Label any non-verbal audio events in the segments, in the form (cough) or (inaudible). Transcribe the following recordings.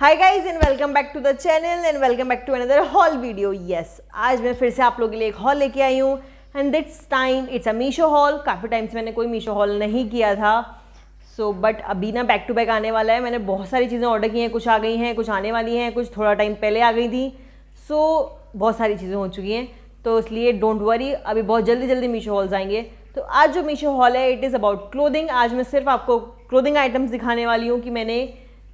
hi guys and welcome back to the channel and welcome back to another haul video yes आज मैं फिर से आप लोगों के लिए एक हॉल लेके आई हूँ and this time it's a Meesho haul काफ़ी टाइम से मैंने कोई मीशो हॉल नहीं किया था सो so, बट अभी ना बैक टू बैक आने वाला है मैंने बहुत सारी चीज़ें ऑर्डर की हैं कुछ आ गई हैं कुछ आने वाली हैं कुछ थोड़ा टाइम पहले आ गई थी सो so, बहुत सारी चीज़ें हो चुकी हैं तो इसलिए डोंट वरी अभी बहुत जल्दी जल्दी मीशो हॉल्स आएंगे तो आज जो मीशो हॉल है इट इज़ अबाउट क्लोदिंग आज मैं सिर्फ आपको क्लोदिंग आइटम्स दिखाने वाली हूँ कि मैंने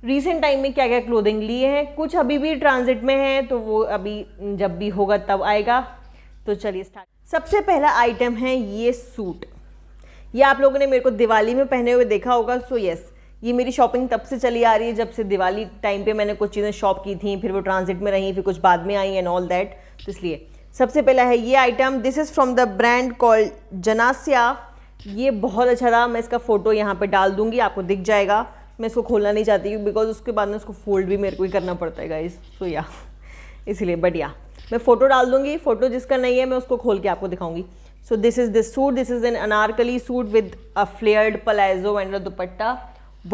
रिसेंट टाइम में क्या क्या क्लोदिंग लिए हैं कुछ अभी भी ट्रांजिट में है तो वो अभी जब भी होगा तब आएगा तो चलिए स्टार्ट सबसे पहला आइटम है ये सूट ये आप लोगों ने मेरे को दिवाली में पहने हुए देखा होगा सो येस ये मेरी शॉपिंग तब से चली आ रही है जब से दिवाली टाइम पे मैंने कुछ चीज़ें शॉप की थी फिर वो ट्रांजिट में रही फिर कुछ बाद में आई एंड ऑल दैट तो इसलिए सबसे पहला है ये item this is from the brand called Janasya ये बहुत अच्छा था मैं इसका फ़ोटो यहाँ पे डाल दूँगी आपको दिख जाएगा मैं इसको खोलना नहीं चाहती बिकॉज उसके बाद में उसको फोल्ड भी मेरे को ही करना पड़ता है गाइज सो या इसीलिए बट या मैं फ़ोटो डाल दूंगी फ़ोटो जिसका नहीं है मैं उसको खोल के आपको दिखाऊंगी so this is this suit this is an anarkali suit with a flared palazzo and a dupatta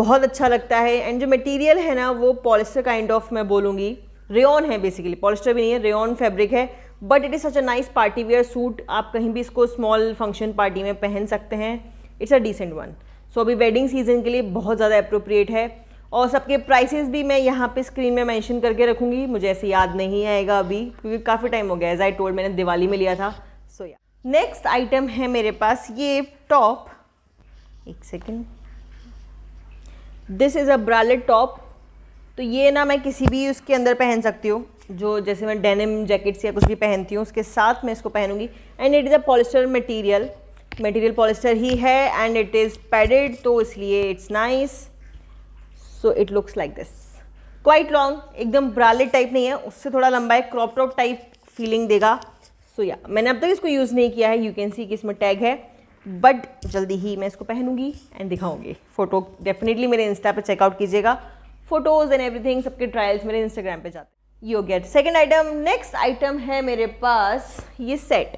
बहुत अच्छा लगता है एंड जो मटेरियल है ना वो पॉलिस्टर काइंड ऑफ मैं बोलूँगी रेन है बेसिकली पॉलिस्टर भी नहीं है रेन फैब्रिक है but it is such a nice party wear suit आप कहीं भी इसको स्मॉल फंक्शन पार्टी में पहन सकते हैं it's a decent one so अभी वेडिंग सीजन के लिए बहुत ज़्यादा अप्रोप्रिएट है और सबके प्राइसेस भी मैं यहाँ पे स्क्रीन में मेंशन करके रखूँगी मुझे ऐसे याद नहीं आएगा अभी क्योंकि काफ़ी टाइम हो गया एज आई टोल्ड मैंने दिवाली में लिया था सो या नेक्स्ट आइटम है मेरे पास ये टॉप एक second this is a bralette top तो ये ना मैं किसी भी उसके अंदर पहन सकती हूँ जो जैसे मैं डेनिम जैकेट्स या कुछ भी पहनती हूँ उसके साथ मैं इसको पहनूंगी and it is a polyester material material polyester ही है एंड इट इज़ पैडेड तो इसलिए it's nice so it looks like this quite long एकदम ब्रालेट टाइप नहीं है उससे थोड़ा लंबा है क्रॉप टॉप टाइप फीलिंग देगा सो so, या yeah, मैंने अब तक इसको यूज़ नहीं किया है यू कैन सी कि इसमें टैग है बट जल्दी ही मैं इसको पहनूंगी एंड दिखाऊंगी फ़ोटो डेफिनेटली मेरे इंस्टा पे चेकआउट कीजिएगा फ़ोटोज़ एंड एवरीथिंग सबके ट्रायल्स मेरे इंस्टाग्राम पे जाते हैं you get second item next item है मेरे पास ये सेट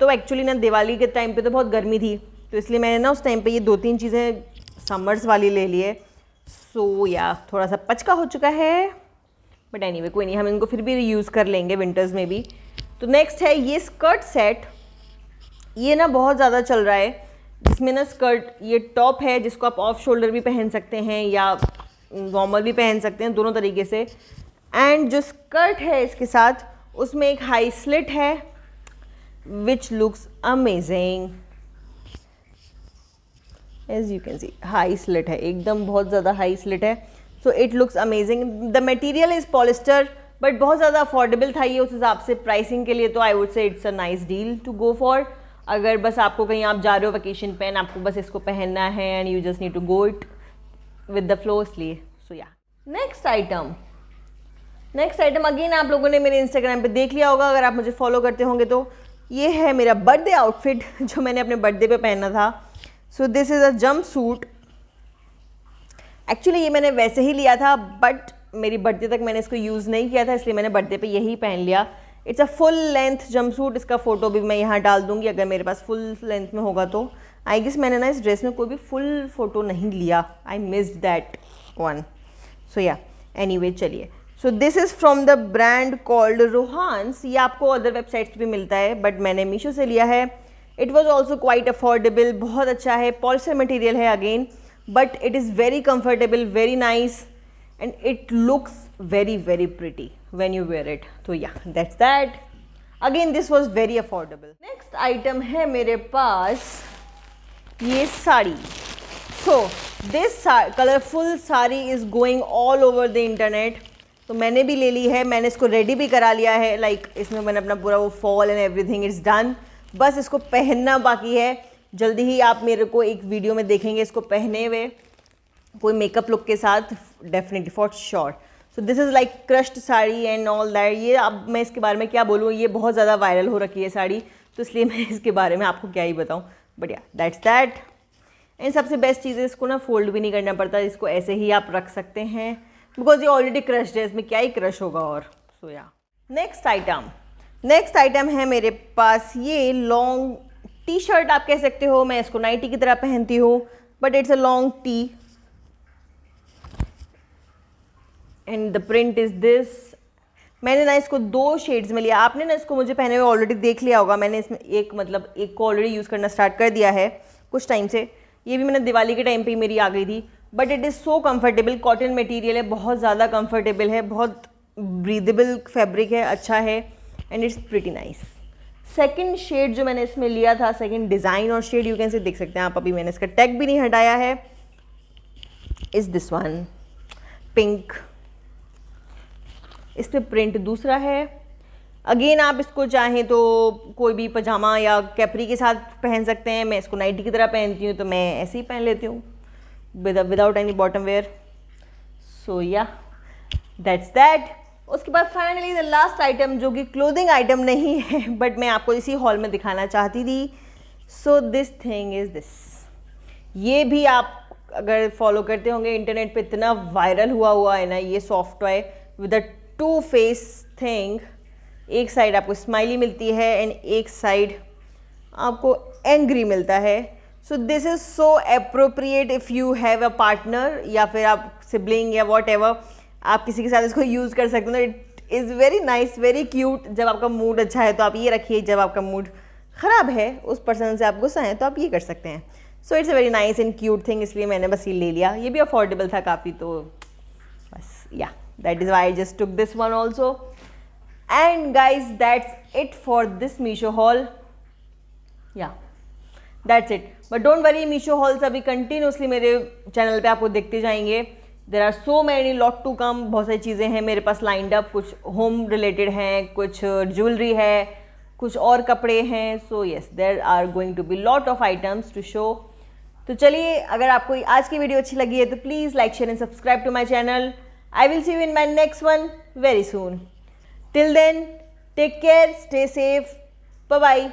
तो एक्चुअली ना दिवाली के टाइम पे तो बहुत गर्मी थी तो इसलिए मैंने ना उस टाइम पे ये दो तीन चीज़ें समर्स वाली ले लिए सो so, या yeah, थोड़ा सा पचका हो चुका है बट एनी anyway, कोई नहीं हम इनको फिर भी यूज़ कर लेंगे विंटर्स में भी तो नेक्स्ट है ये स्कर्ट सेट ये ना बहुत ज़्यादा चल रहा है जिसमें ना स्कर्ट ये टॉप है जिसको आप ऑफ शोल्डर भी पहन सकते हैं या नॉर्मल भी पहन सकते हैं दोनों तरीके से एंड जो स्कर्ट है इसके साथ उसमें एक हाई स्लिट है which looks amazing as you can see high slit है एकदम बहुत ज़्यादा high slit है so it looks amazing the material is polyester but बहुत ज़्यादा affordable था ये उस हिसाब से pricing के लिए तो I would say it's a nice deal to go for अगर बस आपको कहीं आप जा रहे हो वेकेशन पेन आपको बस इसको पहनना है and you just need to go it with the flow इसलिए so yeah next item next item again आप लोगों ने मेरे इंस्टाग्राम पे देख लिया होगा अगर आप मुझे फॉलो करते होंगे तो ये है मेरा बर्थडे आउटफिट (laughs) जो मैंने अपने बर्थडे पे पहना था so this is a jumpsuit actually ये मैंने वैसे ही लिया था बट मेरी बर्थडे तक मैंने इसको यूज़ नहीं किया था इसलिए मैंने बर्थडे पे यही पहन लिया it's a full length jumpsuit इसका फ़ोटो भी मैं यहाँ डाल दूँगी अगर मेरे पास फुल लेंथ में होगा तो आई गेस मैंने ना इस ड्रेस में कोई भी फुल फ़ोटो नहीं लिया I miss that one so yeah any चलिए so this is from the brand called रोहानस ये आपको अदर वेबसाइट्स भी मिलता है बट मैंने मीशो से लिया है it was also quite affordable बहुत अच्छा है पॉलिसर मटीरियल है again but it is very comfortable very nice and it looks very very pretty when you wear it तो yeah that's that again this was very affordable next item है मेरे पास ये sari so this colourful sari is going all over the internet तो मैंने भी ले ली है मैंने इसको रेडी भी करा लिया है लाइक like, इसमें मैंने अपना पूरा वो fall and everything is done बस इसको पहनना बाकी है जल्दी ही आप मेरे को एक वीडियो में देखेंगे इसको पहने हुए कोई मेकअप लुक के साथ definitely for sure so this is like crushed sari and all that ये अब मैं इसके बारे में क्या बोलूँ ये बहुत ज़्यादा वायरल हो रखी है साड़ी तो इसलिए मैं (laughs) इसके बारे में आपको क्या ही बताऊँ but yeah that's that and सबसे बेस्ट चीज़ है इसको ना फोल्ड भी नहीं करना पड़ता इसको ऐसे ही आप रख सकते हैं बिकॉज ये ऑलरेडी क्रश्ड है इसमें क्या ही क्रश होगा और so yeah next item next item है मेरे पास ये लॉन्ग टी शर्ट आप कह सकते हो मैं इसको नाइटी की तरह पहनती हूँ but it's a long tee and the print is this मैंने ना इसको दो शेड्स में लिया आपने ना इसको मुझे पहने हुए ऑलरेडी देख लिया होगा मैंने इसमें एक मतलब एक को ऑलरेडी यूज़ करना स्टार्ट कर दिया है कुछ टाइम से ये भी मैंने दिवाली के टाइम पे ही मेरी आ गई थी but it is so comfortable cotton material है बहुत ज़्यादा कम्फर्टेबल है बहुत ब्रीदेबल फैब्रिक है अच्छा है and it's pretty nice second shade जो मैंने इसमें लिया था सेकेंड डिज़ाइन और शेड यू कैन से देख सकते हैं आप अभी मैंने इसका टैग भी नहीं हटाया है इज़ दिस वन पिंक इस पर प्रिंट दूसरा है अगेन आप इसको चाहें तो कोई भी पजामा या कैपरी के साथ पहन सकते हैं मैं इसको नाइटी की तरह पहनती हूँ तो मैं ऐसे ही पहन लेती हूँ without any bottom wear so yeah that's that उसके बाद फाइनली द लास्ट आइटम जो कि क्लोथिंग आइटम नहीं है बट (laughs) मैं आपको इसी हॉल में दिखाना चाहती थी so this thing is this ये भी आप अगर फॉलो करते होंगे इंटरनेट पे इतना वायरल हुआ हुआ है ना ये soft with a two face thing एक साइड आपको स्माइली मिलती है एंड एक साइड आपको एंग्री मिलता है so this is so appropriate if you have a partner या फिर आप सिबलिंग या वॉट एवर आप किसी के साथ इसको यूज़ कर सकते हो it is very nice very cute जब आपका मूड अच्छा है तो आप ये रखिए जब आपका मूड ख़राब है उस पर्सन से आप गुस्सा हैं तो आप ये कर सकते हैं so it's a very nice and cute thing इसलिए मैंने बस ये ले लिया ये भी अफोर्डेबल था काफ़ी तो बस yeah that is why just took this one also and guys that's it for this Meesho haul yeah that's it but don't worry Meesho hauls अभी कंटिन्यूसली मेरे चैनल पे आपको देखते जाएंगे there are so many lot to come बहुत सारी चीज़ें हैं मेरे पास लाइंड अप कुछ होम रिलेटेड हैं कुछ ज्वेलरी है कुछ और कपड़े हैं so yes there are going to be lot of items to show तो चलिए अगर आपको आज की वीडियो अच्छी लगी है तो please like share and subscribe to my channel I will see you in my next one very soon till then take care stay safe bye